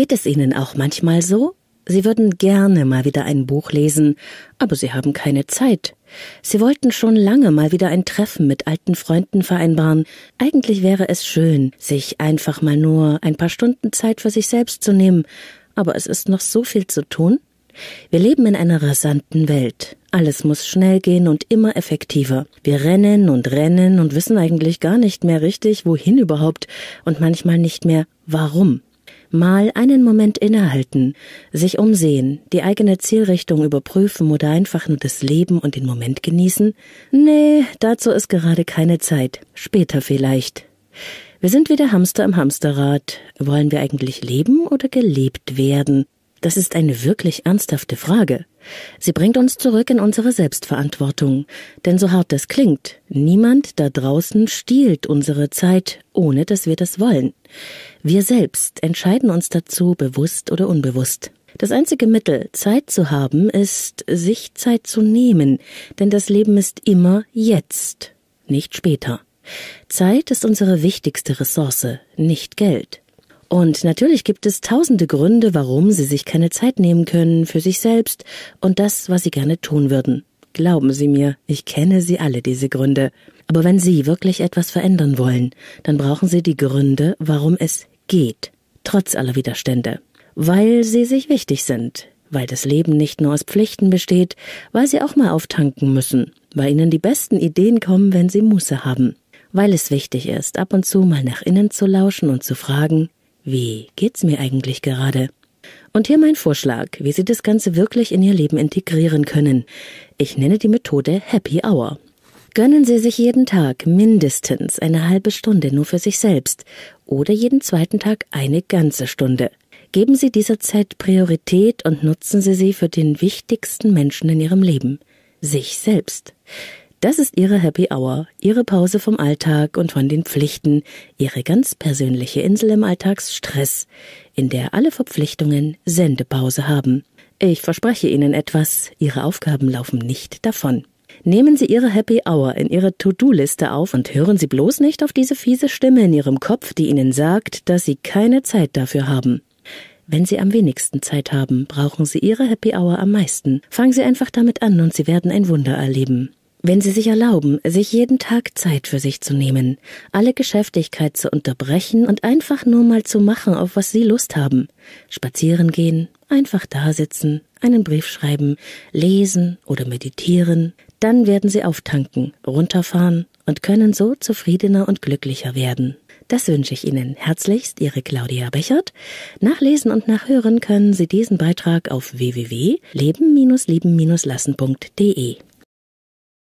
Geht es Ihnen auch manchmal so? Sie würden gerne mal wieder ein Buch lesen, aber Sie haben keine Zeit. Sie wollten schon lange mal wieder ein Treffen mit alten Freunden vereinbaren. Eigentlich wäre es schön, sich einfach mal nur ein paar Stunden Zeit für sich selbst zu nehmen, aber es ist noch so viel zu tun. Wir leben in einer rasanten Welt. Alles muss schnell gehen und immer effektiver. Wir rennen und rennen und wissen eigentlich gar nicht mehr richtig, wohin überhaupt und manchmal nicht mehr, warum. Mal einen Moment innehalten, sich umsehen, die eigene Zielrichtung überprüfen oder einfach nur das Leben und den Moment genießen? Nee, dazu ist gerade keine Zeit. Später vielleicht. Wir sind wieder Hamster im Hamsterrad. Wollen wir eigentlich leben oder gelebt werden? Das ist eine wirklich ernsthafte Frage. Sie bringt uns zurück in unsere Selbstverantwortung. Denn so hart das klingt, niemand da draußen stiehlt unsere Zeit, ohne dass wir das wollen. Wir selbst entscheiden uns dazu, bewusst oder unbewusst. Das einzige Mittel, Zeit zu haben, ist, sich Zeit zu nehmen, denn das Leben ist immer jetzt, nicht später. Zeit ist unsere wichtigste Ressource, nicht Geld. Und natürlich gibt es tausende Gründe, warum sie sich keine Zeit nehmen können für sich selbst und das, was sie gerne tun würden. Glauben Sie mir, ich kenne sie alle, diese Gründe. Aber wenn Sie wirklich etwas verändern wollen, dann brauchen Sie die Gründe, warum es geht, trotz aller Widerstände. Weil sie sich wichtig sind, weil das Leben nicht nur aus Pflichten besteht, weil sie auch mal auftanken müssen, weil ihnen die besten Ideen kommen, wenn sie Muße haben, weil es wichtig ist, ab und zu mal nach innen zu lauschen und zu fragen, wie geht's mir eigentlich gerade? Und hier mein Vorschlag, wie Sie das Ganze wirklich in Ihr Leben integrieren können. Ich nenne die Methode Happy Hour. Gönnen Sie sich jeden Tag mindestens eine halbe Stunde nur für sich selbst oder jeden zweiten Tag eine ganze Stunde. Geben Sie dieser Zeit Priorität und nutzen Sie sie für den wichtigsten Menschen in Ihrem Leben, sich selbst. Das ist Ihre Happy Hour, Ihre Pause vom Alltag und von den Pflichten, Ihre ganz persönliche Insel im Alltagsstress, in der alle Verpflichtungen Sendepause haben. Ich verspreche Ihnen etwas, Ihre Aufgaben laufen nicht davon. Nehmen Sie Ihre Happy Hour in Ihre To-Do-Liste auf und hören Sie bloß nicht auf diese fiese Stimme in Ihrem Kopf, die Ihnen sagt, dass Sie keine Zeit dafür haben. Wenn Sie am wenigsten Zeit haben, brauchen Sie Ihre Happy Hour am meisten. Fangen Sie einfach damit an und Sie werden ein Wunder erleben. Wenn Sie sich erlauben, sich jeden Tag Zeit für sich zu nehmen, alle Geschäftigkeit zu unterbrechen und einfach nur mal zu machen, auf was Sie Lust haben, spazieren gehen, einfach dasitzen, einen Brief schreiben, lesen oder meditieren, dann werden Sie auftanken, runterfahren und können so zufriedener und glücklicher werden. Das wünsche ich Ihnen herzlichst, Ihre Claudia Bechert. Nachlesen und nachhören können Sie diesen Beitrag auf www.leben-lieben-lassen.de.